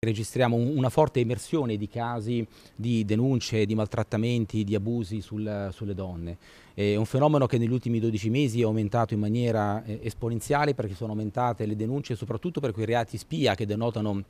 Registriamo una forte emersione di casi di denunce, di maltrattamenti, di abusi sul, sulle donne. È un fenomeno che negli ultimi 12 mesi è aumentato in maniera eh, esponenziale perché sono aumentate le denunce soprattutto per quei reati spia che denotano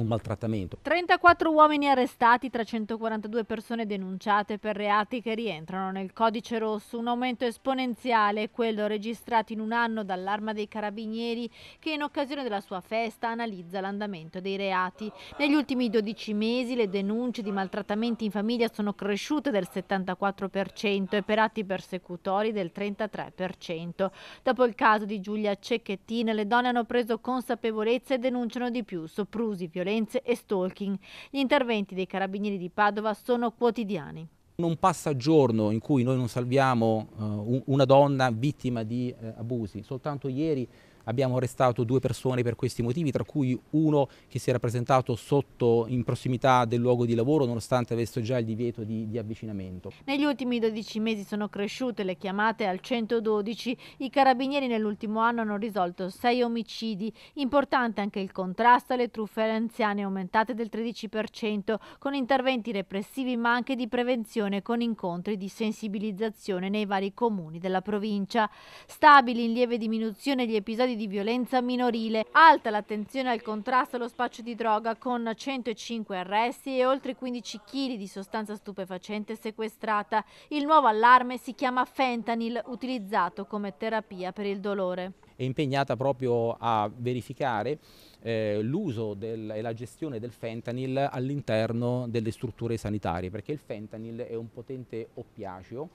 un maltrattamento. 34 uomini arrestati, 342 persone denunciate per reati che rientrano nel codice rosso, un aumento esponenziale, quello registrato in un anno dall'arma dei carabinieri che in occasione della sua festa analizza l'andamento dei reati. Negli ultimi 12 mesi le denunce di maltrattamenti in famiglia sono cresciute del 74% e per atti persecutori del 33%. Dopo il caso di Giulia Cecchettin le donne hanno preso consapevolezza e denunciano di più soprusi, violazioni violenze e stalking. Gli interventi dei carabinieri di Padova sono quotidiani. Non passa giorno in cui noi non salviamo uh, una donna vittima di uh, abusi. Soltanto ieri abbiamo arrestato due persone per questi motivi, tra cui uno che si era presentato sotto in prossimità del luogo di lavoro nonostante avesse già il divieto di, di, avvicinamento. Negli ultimi 12 mesi sono cresciute le chiamate al 112, i carabinieri nell'ultimo anno hanno risolto sei omicidi, importante anche il contrasto alle truffe alle anziane aumentate del 13% con interventi repressivi ma anche di prevenzione formazione con incontri di sensibilizzazione nei vari comuni della provincia. Stabili in lieve diminuzione gli episodi di violenza minorile, alta l'attenzione al contrasto allo spaccio di droga con 105 arresti e oltre 15 kg di sostanza stupefacente sequestrata. Il nuovo allarme si chiama fentanyl, utilizzato come terapia per il dolore è impegnata proprio a verificare eh, l'uso e la gestione del fentanyl all'interno delle strutture sanitarie, perché il fentanyl è un potente oppiaceo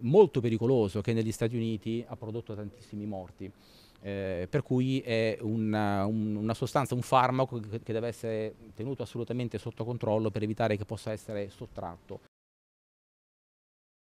molto pericoloso che negli Stati Uniti ha prodotto tantissimi morti. Eh, per cui è una, un, una, sostanza, un farmaco che, che deve essere tenuto assolutamente sotto controllo per evitare che possa essere sottratto.